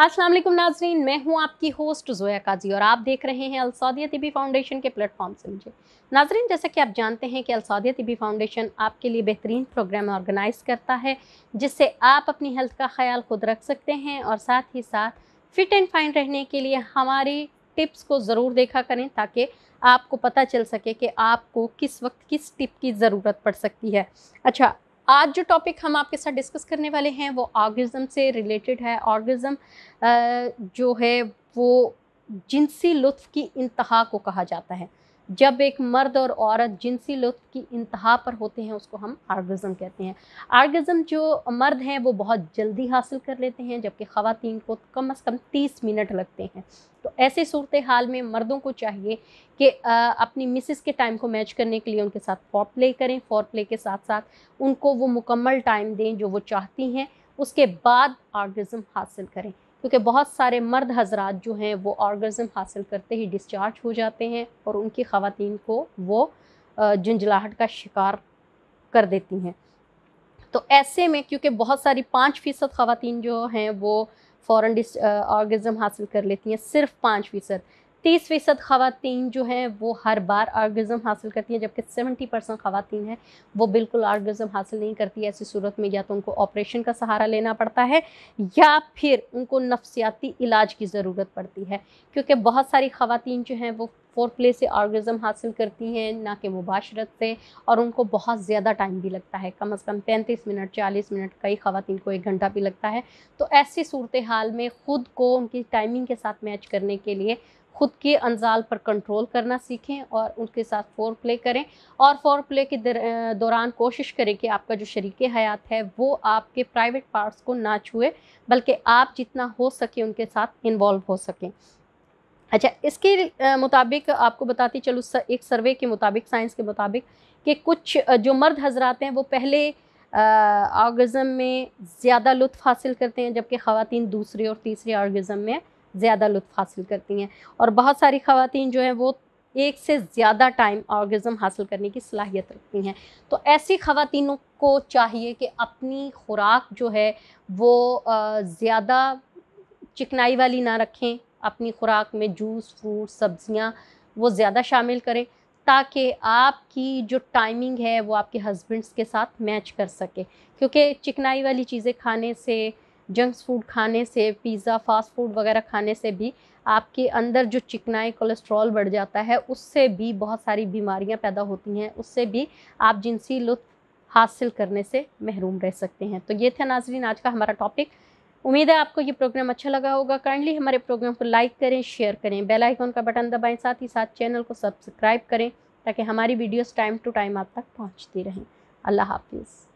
असलम नाजरीन मैं हूं आपकी होस्ट जोया काजी और आप देख रहे हैं अलसौदिया तिबी फाउंडेशन के प्लेटफॉर्म से मुझे नाजरीन जैसा कि आप जानते हैं कि अलसौदिया तिबी फाउंडेशन आपके लिए बेहतरीन प्रोग्राम ऑर्गेनाइज़ करता है जिससे आप अपनी हेल्थ का ख्याल खुद रख सकते हैं और साथ ही साथ फ़िट एंड फाइन रहने के लिए हमारी टिप्स को ज़रूर देखा करें ताकि आपको पता चल सके कि आपको किस वक्त किस टिप की ज़रूरत पड़ सकती है अच्छा आज जो टॉपिक हम आपके साथ डिस्कस करने वाले हैं वो ऑर्गिज़म से रिलेटेड है ऑर्गिज़म जो है वो जिनसी लुत्फ की इंतहा को कहा जाता है जब एक मर्द और औरत जिनसी लुत्फ की इंतहा पर होते हैं उसको हम आर्गज़म कहते हैं आर्गज़म जो मर्द हैं वो बहुत जल्दी हासिल कर लेते हैं जबकि ख़वातीन को कम अज़ कम तीस मिनट लगते हैं तो ऐसे सूरत हाल में मर्दों को चाहिए कि अपनी मिसिस के टाइम को मैच करने के लिए उनके साथ फॉर प्ले करें फॉर प्ले के साथ साथ उनको वो मुकम्मल टाइम दें जो वो चाहती हैं उसके बाद आर्गज़म हासिल करें क्योंकि बहुत सारे मर्द हजरात जो हैं वो ऑर्गज़म हासिल करते ही डिस्चार्ज हो जाते हैं और उनकी ख़वातीन को वो झुंझलाहट का शिकार कर देती हैं तो ऐसे में क्योंकि बहुत सारी पाँच फ़ीसद ख़वान जो हैं वो फ़ौर ऑर्गज़म हासिल कर लेती हैं सिर्फ पाँच फ़ीसद तीस फ़ीसद ख़वान जो हैं वो हर बार आर्गज़म हासिल करती हैं जबकि सेवेंटी परसेंट ख़वान हैं वो बिल्कुल आर्गज़म हासिल नहीं करती ऐसी सूरत में या तो उनको ऑपरेशन का सहारा लेना पड़ता है या फिर उनको नफसियाती इलाज की ज़रूरत पड़ती है क्योंकि बहुत सारी ख़वान जो हैं वो फोर प्ले से ऑर्गज़म हासिल करती हैं ना कि मुबाशरत से और उनको बहुत ज़्यादा टाइम भी लगता है कम अज़ कम पैंतीस मिनट चालीस मिनट कई खातन को एक घंटा भी लगता है तो ऐसी सूरत हाल में ख़ुद को उनकी टाइमिंग के साथ मैच करने के लिए ख़ुद के अंजाल पर कंट्रोल करना सीखें और उनके साथ फोर प्ले करें और फोर प्ले के दौरान कोशिश करें कि आपका जो शरीक हयात है वो आपके प्राइवेट पार्ट्स को ना छुए बल्कि आप जितना हो सके उनके साथ इन्वॉल्व हो सकें अच्छा इसके मुताबिक आपको बताती चलो एक सर्वे के मुताबिक साइंस के मुताबिक कि कुछ जो मर्द हजरात हैं वो पहले ऑर्गज़म में ज़्यादा लुत्फ़ हासिल करते हैं जबकि ख़वातीन दूसरे और तीसरे ऑर्गज़म में ज़्यादा लुत्फ़ हासिल करती हैं और बहुत सारी ख़वातीन जो हैं वो एक से ज़्यादा टाइम ऑर्गज़म हासिल करने की सलाहियत रखती हैं तो ऐसी ख़वानों को चाहिए कि अपनी खुराक जो है वो ज़्यादा चिकनाई वाली ना रखें अपनी खुराक में जूस फ्रूट सब्जियां वो ज़्यादा शामिल करें ताकि आपकी जो टाइमिंग है वो आपके हस्बैंड्स के साथ मैच कर सके क्योंकि चिकनाई वाली चीज़ें खाने से जंक्स फूड खाने से पिज़्ज़ा फास्ट फूड वगैरह खाने से भी आपके अंदर जो चिकनाई कोलेस्ट्रॉल बढ़ जाता है उससे भी बहुत सारी बीमारियां पैदा होती हैं उससे भी आप जिनसी लुत्फ हासिल करने से महरूम रह सकते हैं तो ये थे नाजरीन आज का हमारा टॉपिक उम्मीद है आपको ये प्रोग्राम अच्छा लगा होगा काइंडली हमारे प्रोग्राम को लाइक करें शेयर करें बेल आइकॉन का बटन दबाएं साथ ही साथ चैनल को सब्सक्राइब करें ताकि हमारी वीडियोस टाइम टू टाइम आप तक पहुंचती रहें अल्लाह हाफिज़